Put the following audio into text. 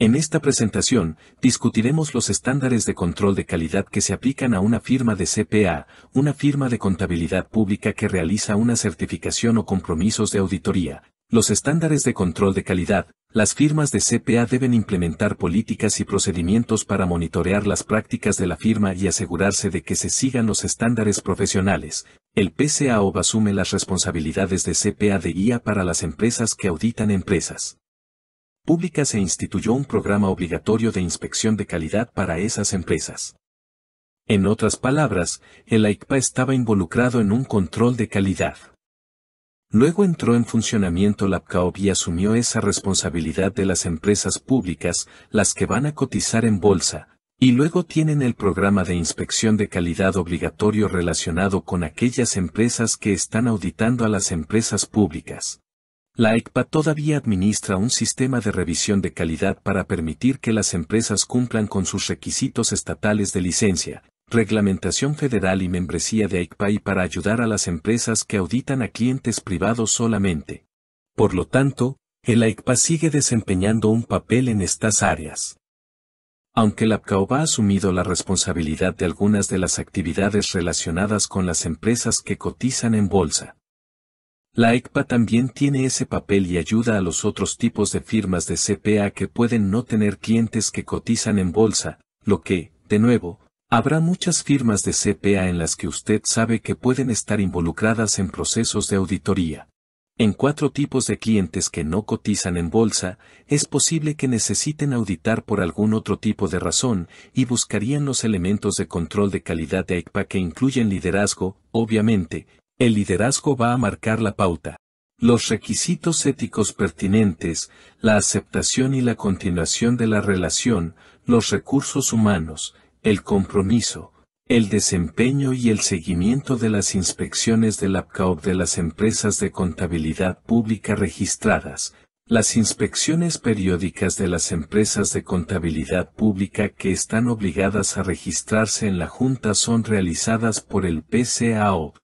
En esta presentación, discutiremos los estándares de control de calidad que se aplican a una firma de CPA, una firma de contabilidad pública que realiza una certificación o compromisos de auditoría, los estándares de control de calidad, las firmas de CPA deben implementar políticas y procedimientos para monitorear las prácticas de la firma y asegurarse de que se sigan los estándares profesionales. El PCAOB asume las responsabilidades de CPA de guía para las empresas que auditan empresas pública se instituyó un programa obligatorio de inspección de calidad para esas empresas. En otras palabras, el AICPA estaba involucrado en un control de calidad. Luego entró en funcionamiento la APCAOB y asumió esa responsabilidad de las empresas públicas, las que van a cotizar en bolsa, y luego tienen el programa de inspección de calidad obligatorio relacionado con aquellas empresas que están auditando a las empresas públicas. La ECPA todavía administra un sistema de revisión de calidad para permitir que las empresas cumplan con sus requisitos estatales de licencia, reglamentación federal y membresía de ECPA y para ayudar a las empresas que auditan a clientes privados solamente. Por lo tanto, el ECPA sigue desempeñando un papel en estas áreas. Aunque la PCAOB ha asumido la responsabilidad de algunas de las actividades relacionadas con las empresas que cotizan en bolsa, la ECPA también tiene ese papel y ayuda a los otros tipos de firmas de CPA que pueden no tener clientes que cotizan en bolsa, lo que, de nuevo, habrá muchas firmas de CPA en las que usted sabe que pueden estar involucradas en procesos de auditoría. En cuatro tipos de clientes que no cotizan en bolsa, es posible que necesiten auditar por algún otro tipo de razón y buscarían los elementos de control de calidad de ECPA que incluyen liderazgo, obviamente, el liderazgo va a marcar la pauta. Los requisitos éticos pertinentes, la aceptación y la continuación de la relación, los recursos humanos, el compromiso, el desempeño y el seguimiento de las inspecciones del APCAOP de las empresas de contabilidad pública registradas, las inspecciones periódicas de las empresas de contabilidad pública que están obligadas a registrarse en la Junta son realizadas por el PCAO,